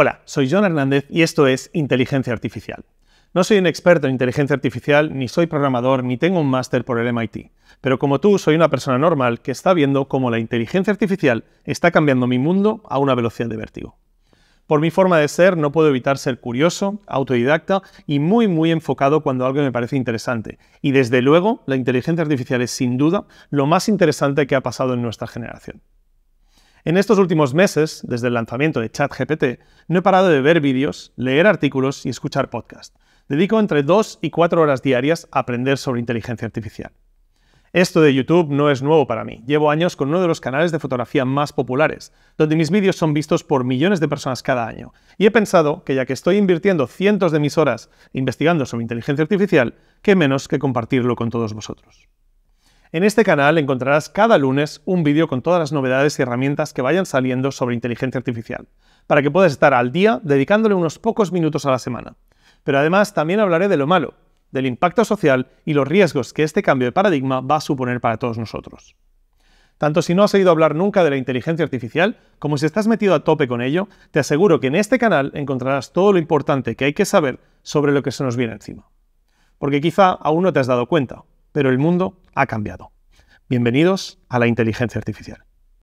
Hola, soy John Hernández y esto es Inteligencia Artificial. No soy un experto en inteligencia artificial, ni soy programador, ni tengo un máster por el MIT, pero como tú soy una persona normal que está viendo cómo la inteligencia artificial está cambiando mi mundo a una velocidad de vértigo. Por mi forma de ser, no puedo evitar ser curioso, autodidacta y muy muy enfocado cuando algo me parece interesante. Y desde luego, la inteligencia artificial es sin duda lo más interesante que ha pasado en nuestra generación. En estos últimos meses, desde el lanzamiento de ChatGPT, no he parado de ver vídeos, leer artículos y escuchar podcasts. Dedico entre 2 y 4 horas diarias a aprender sobre inteligencia artificial. Esto de YouTube no es nuevo para mí. Llevo años con uno de los canales de fotografía más populares, donde mis vídeos son vistos por millones de personas cada año. Y he pensado que ya que estoy invirtiendo cientos de mis horas investigando sobre inteligencia artificial, qué menos que compartirlo con todos vosotros. En este canal encontrarás cada lunes un vídeo con todas las novedades y herramientas que vayan saliendo sobre inteligencia artificial, para que puedas estar al día dedicándole unos pocos minutos a la semana. Pero además también hablaré de lo malo, del impacto social y los riesgos que este cambio de paradigma va a suponer para todos nosotros. Tanto si no has oído hablar nunca de la inteligencia artificial, como si estás metido a tope con ello, te aseguro que en este canal encontrarás todo lo importante que hay que saber sobre lo que se nos viene encima. Porque quizá aún no te has dado cuenta, pero el mundo ha cambiado. Bienvenidos a la inteligencia artificial.